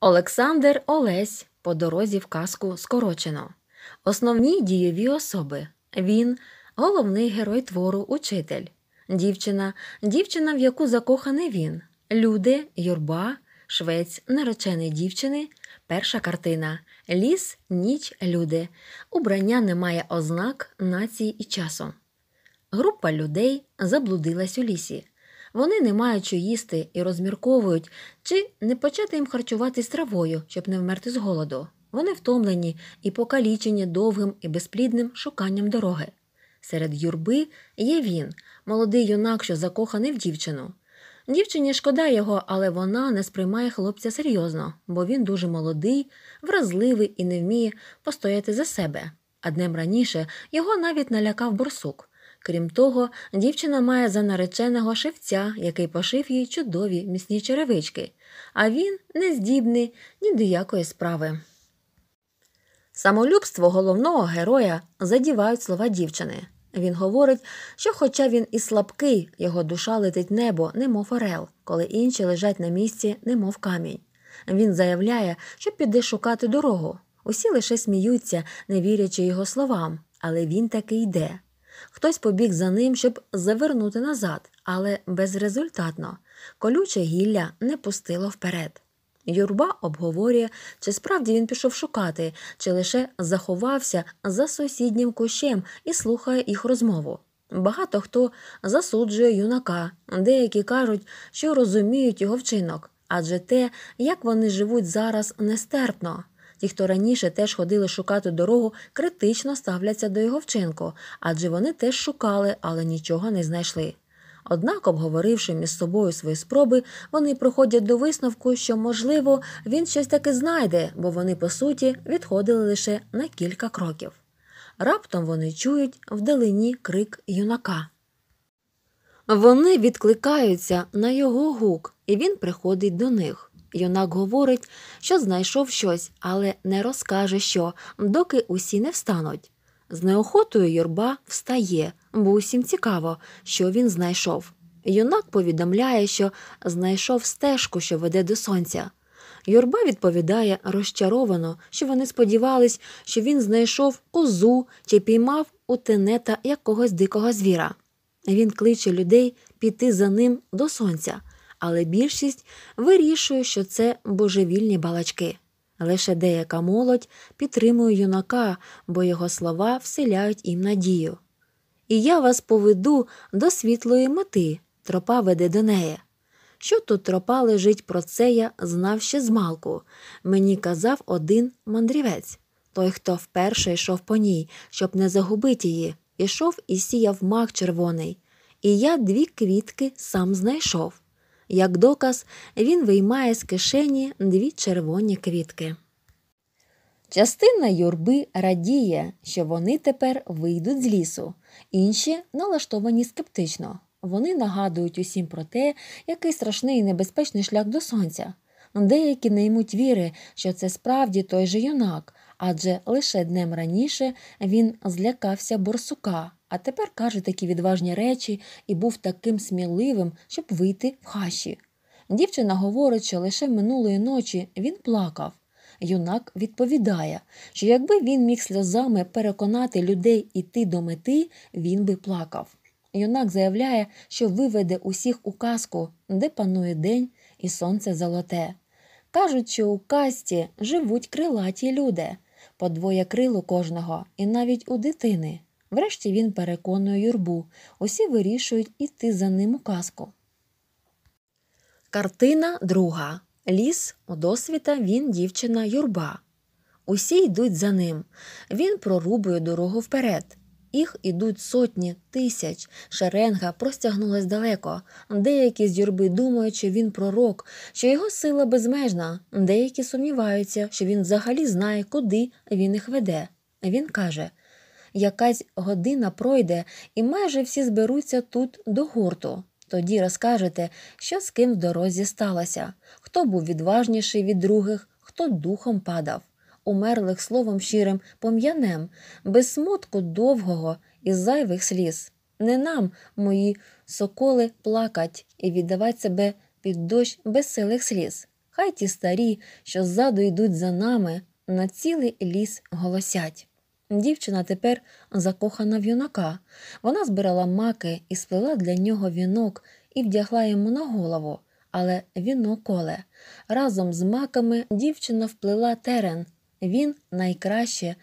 Олександр Олесь по дорозі в казку скорочено. Основні дієві особи. Він головний герой твору, учитель, дівчина, дівчина, в яку закоханий він, люди, юрба, швець, наречений дівчини. Перша картина Ліс, ніч, люди. Убрання немає ознак, нації і часу. Група людей заблудилась у лісі. Вони не мають що їсти і розмірковують, чи не почати їм харчуватись травою, щоб не вмерти з голоду. Вони втомлені і покалічені довгим і безплідним шуканням дороги. Серед юрби є він, молодий юнак, що закоханий в дівчину. Дівчині шкода його, але вона не сприймає хлопця серйозно, бо він дуже молодий, вразливий і не вміє постояти за себе. А днем раніше його навіть налякав борсук. Крім того, дівчина має за нареченого шевця, який пошив їй чудові міцні черевички, а він не здібний ні до якої справи. Самолюбство головного героя задівають слова дівчини. Він говорить, що, хоча він і слабкий, його душа летить небо, немов орел, коли інші лежать на місці, немов камінь. Він заявляє, що піде шукати дорогу. Усі лише сміються, не вірячи його словам, але він таки йде. Хтось побіг за ним, щоб завернути назад, але безрезультатно колюче гілля не пустило вперед. Юрба обговорює, чи справді він пішов шукати, чи лише заховався за сусіднім кущем і слухає їх розмову. Багато хто засуджує юнака, деякі кажуть, що розуміють його вчинок, адже те, як вони живуть зараз, нестерпно. Ті, хто раніше теж ходили шукати дорогу, критично ставляться до його вчинку адже вони теж шукали, але нічого не знайшли. Однак, обговоривши між собою свої спроби, вони проходять до висновку, що, можливо, він щось таки знайде, бо вони, по суті, відходили лише на кілька кроків. Раптом вони чують вдалині крик юнака. Вони відкликаються на його гук, і він приходить до них. Юнак говорить, що знайшов щось, але не розкаже що, доки усі не встануть. З неохотою юрба встає, бо усім цікаво, що він знайшов. Юнак повідомляє, що знайшов стежку, що веде до сонця. Юрба відповідає розчаровано, що вони сподівались, що він знайшов козу чи піймав у тенета якогось дикого звіра. Він кличе людей піти за ним до сонця але більшість вирішує, що це божевільні балачки. Лише деяка молодь підтримує юнака, бо його слова вселяють їм надію. І я вас поведу до світлої мети, тропа веде до неї. Що тут тропа лежить про це, я знав ще з малку. Мені казав один мандрівець той, хто вперше йшов по ній, щоб не загубити її, ішов і сіяв мак червоний. І я дві квітки сам знайшов. Як доказ, він виймає з кишені дві червоні квітки. Частина юрби радіє, що вони тепер вийдуть з лісу, інші налаштовані скептично. Вони нагадують усім про те, який страшний і небезпечний шлях до сонця. Деякі не ймуть віри, що це справді той же юнак, адже лише днем раніше він злякався борсука, а тепер каже такі відважні речі і був таким сміливим, щоб вийти в хаші. Дівчина говорить, що лише минулої ночі він плакав. Юнак відповідає, що якби він міг сльозами переконати людей іти до мети, він би плакав. Юнак заявляє, що виведе усіх у казку, де панує день і сонце золоте. Кажуть, що у касті живуть крилаті люди, по двоє крил кожного, і навіть у дитини. Врешті він переконує юрбу. Усі вирішують іти за ним у казку. Картина друга. Ліс у досвіта він дівчина юрба. Усі йдуть за ним. Він прорубує дорогу вперед. Їх ідуть сотні, тисяч. Шеренга простягнулась далеко. Деякі з юрби думають, що він пророк, що його сила безмежна, деякі сумніваються, що він взагалі знає, куди він їх веде. Він каже якась година пройде, і майже всі зберуться тут до гурту. Тоді розкажете, що з ким в дорозі сталося, хто був відважніший від других, хто духом падав умерлих словом щирим пом'янем, без смутку довгого і зайвих сліз. Не нам, мої соколи, плакать і віддавать себе під дощ безсилих сліз. Хай ті старі, що ззаду йдуть за нами, на цілий ліс голосять. Дівчина тепер закохана в юнака. Вона збирала маки і сплела для нього вінок і вдягла йому на голову, але віно коле. Разом з маками дівчина вплила терен він найкраще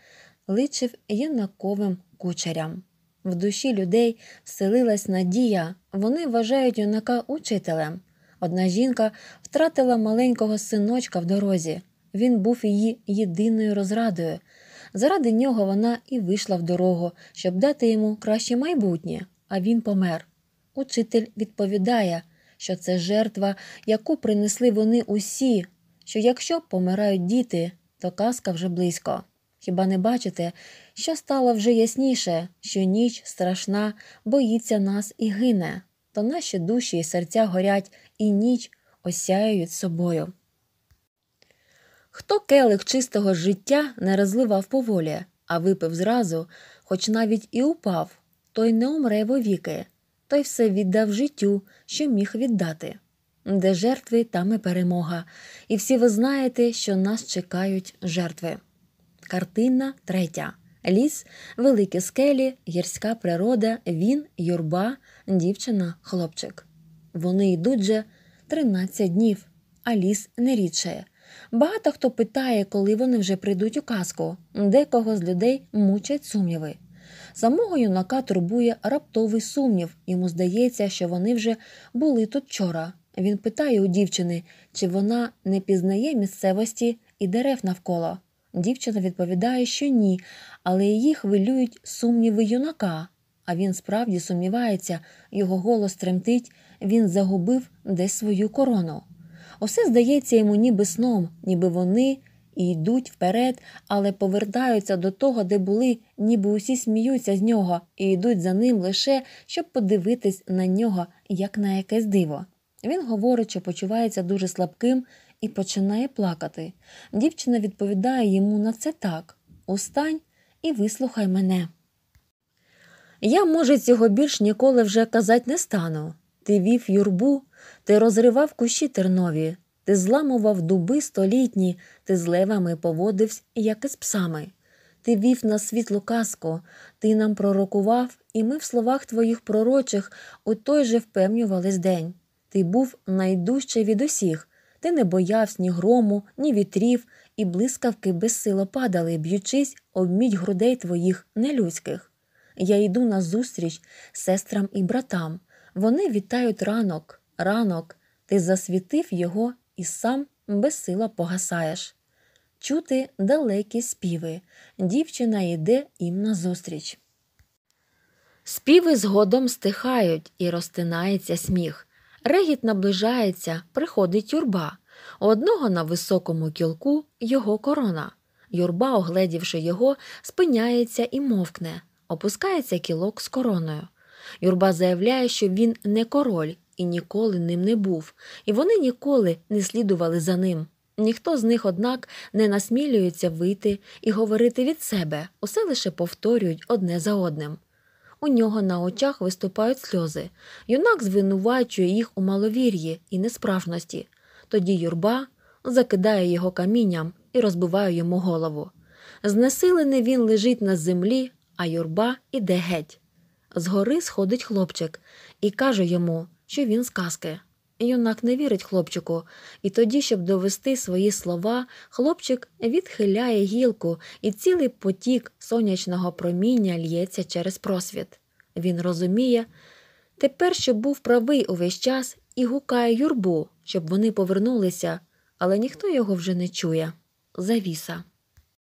личив юнаковим кучерям. В душі людей вселилась надія, вони вважають юнака учителем. Одна жінка втратила маленького синочка в дорозі. Він був її єдиною розрадою. Заради нього вона і вийшла в дорогу, щоб дати йому краще майбутнє, а він помер. Учитель відповідає, що це жертва, яку принесли вони усі, що якщо помирають діти, то казка вже близько. Хіба не бачите, що стало вже ясніше, що ніч страшна, боїться нас і гине, то наші душі і серця горять, і ніч осяюють собою. Хто келих чистого життя не розливав поволі, а випив зразу, хоч навіть і упав, той не умре вовіки, той все віддав життю, що міг віддати де жертви, там і перемога. І всі ви знаєте, що нас чекають жертви. Картина третя. Ліс, великі скелі, гірська природа, він, юрба, дівчина, хлопчик. Вони йдуть же 13 днів, а ліс не рідшає. Багато хто питає, коли вони вже прийдуть у казку, декого з людей мучать сумніви. Самого юнака турбує раптовий сумнів, йому здається, що вони вже були тут вчора, він питає у дівчини, чи вона не пізнає місцевості і дерев навколо. Дівчина відповідає, що ні, але її хвилюють сумніви юнака. А він справді сумнівається, його голос тремтить, він загубив десь свою корону. Усе здається йому ніби сном, ніби вони і йдуть вперед, але повертаються до того, де були, ніби усі сміються з нього і йдуть за ним лише, щоб подивитись на нього, як на якесь диво. Він говорить, що почувається дуже слабким і починає плакати. Дівчина відповідає йому на це так Устань і вислухай мене. Я, може, цього більш ніколи вже казати не стану. Ти вів юрбу, ти розривав кущі тернові, ти зламував дуби столітні, ти з левами поводився, як і з псами. Ти вів на світлу казку, ти нам пророкував, і ми в словах твоїх пророчих у той же впевнювались день. Ти був найдужчий від усіх, ти не боявся ні грому, ні вітрів, і блискавки безсило падали, б'ючись об грудей твоїх нелюдських. Я йду назустріч сестрам і братам. Вони вітають ранок, ранок, ти засвітив його і сам безсила погасаєш. Чути далекі співи. Дівчина йде їм назустріч. Співи згодом стихають і розтинається сміх. Регіт наближається, приходить юрба. Одного на високому кілку його корона. Юрба, огледівши його, спиняється і мовкне, опускається кілок з короною. Юрба заявляє, що він не король і ніколи ним не був, і вони ніколи не слідували за ним. Ніхто з них, однак, не насмілюється вийти і говорити від себе, усе лише повторюють одне за одним. У нього на очах виступають сльози. Юнак звинувачує їх у маловір'ї і несправжності. Тоді юрба закидає його камінням і розбиває йому голову. Знесилений він лежить на землі, а юрба іде геть. Згори сходить хлопчик і каже йому, що він з казки. Юнак не вірить хлопчику, і тоді, щоб довести свої слова, хлопчик відхиляє гілку, і цілий потік сонячного проміння л'ється через просвіт. Він розуміє тепер, що був правий увесь час і гукає юрбу, щоб вони повернулися, але ніхто його вже не чує. Завіса.